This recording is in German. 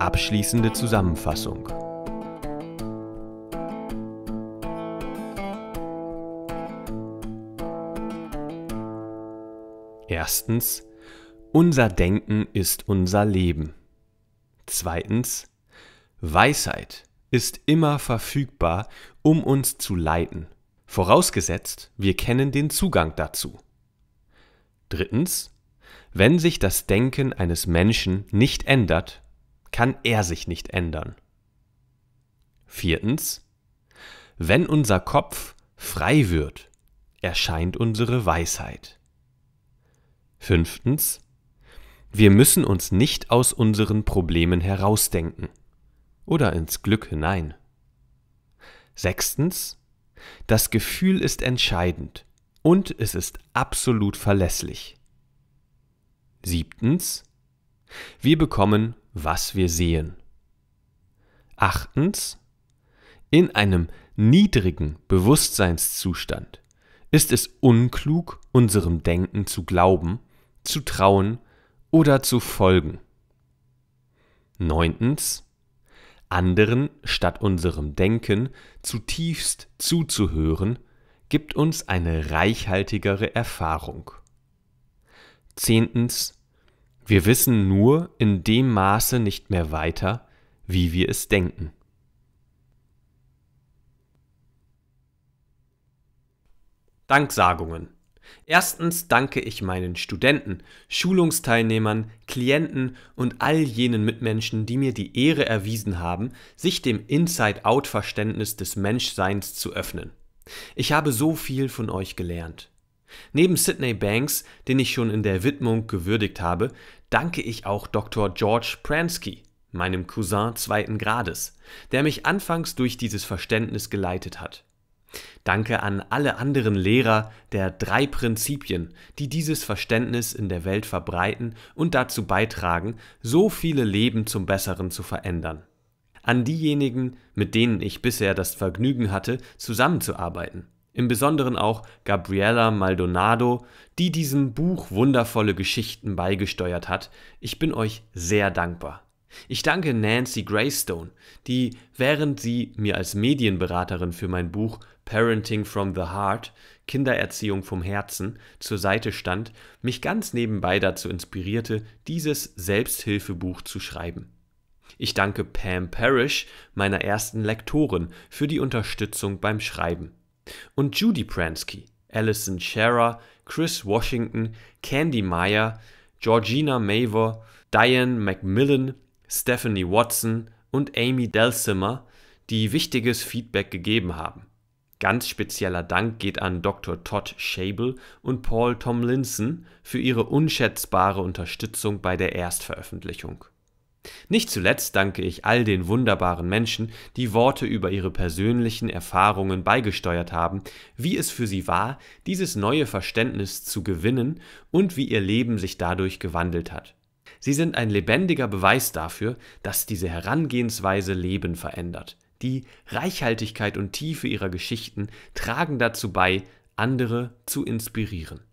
Abschließende Zusammenfassung. Erstens, unser Denken ist unser Leben. Zweitens, Weisheit ist immer verfügbar, um uns zu leiten, vorausgesetzt, wir kennen den Zugang dazu. Drittens, wenn sich das Denken eines Menschen nicht ändert, kann er sich nicht ändern. Viertens, wenn unser Kopf frei wird, erscheint unsere Weisheit. Fünftens, wir müssen uns nicht aus unseren Problemen herausdenken oder ins Glück hinein. Sechstens, das Gefühl ist entscheidend und es ist absolut verlässlich. Siebtens, wir bekommen was wir sehen. Achtens, in einem niedrigen Bewusstseinszustand ist es unklug, unserem Denken zu glauben, zu trauen oder zu folgen. Neuntens, anderen statt unserem Denken zutiefst zuzuhören, gibt uns eine reichhaltigere Erfahrung. Zehntens, wir wissen nur in dem Maße nicht mehr weiter, wie wir es denken. Danksagungen. Erstens danke ich meinen Studenten, Schulungsteilnehmern, Klienten und all jenen Mitmenschen, die mir die Ehre erwiesen haben, sich dem Inside-Out-Verständnis des Menschseins zu öffnen. Ich habe so viel von euch gelernt. Neben Sidney Banks, den ich schon in der Widmung gewürdigt habe, danke ich auch Dr. George Pransky, meinem Cousin zweiten Grades, der mich anfangs durch dieses Verständnis geleitet hat. Danke an alle anderen Lehrer der drei Prinzipien, die dieses Verständnis in der Welt verbreiten und dazu beitragen, so viele Leben zum Besseren zu verändern. An diejenigen, mit denen ich bisher das Vergnügen hatte, zusammenzuarbeiten im Besonderen auch Gabriela Maldonado, die diesem Buch wundervolle Geschichten beigesteuert hat. Ich bin euch sehr dankbar. Ich danke Nancy Greystone, die, während sie mir als Medienberaterin für mein Buch Parenting from the Heart, Kindererziehung vom Herzen, zur Seite stand, mich ganz nebenbei dazu inspirierte, dieses Selbsthilfebuch zu schreiben. Ich danke Pam Parrish, meiner ersten Lektorin, für die Unterstützung beim Schreiben. Und Judy Pransky, Alison Scherer, Chris Washington, Candy Meyer, Georgina Maver, Diane McMillan, Stephanie Watson und Amy Delsimer, die wichtiges Feedback gegeben haben. Ganz spezieller Dank geht an Dr. Todd Schabel und Paul Tomlinson für ihre unschätzbare Unterstützung bei der Erstveröffentlichung. Nicht zuletzt danke ich all den wunderbaren Menschen, die Worte über ihre persönlichen Erfahrungen beigesteuert haben, wie es für sie war, dieses neue Verständnis zu gewinnen und wie ihr Leben sich dadurch gewandelt hat. Sie sind ein lebendiger Beweis dafür, dass diese Herangehensweise Leben verändert. Die Reichhaltigkeit und Tiefe ihrer Geschichten tragen dazu bei, andere zu inspirieren.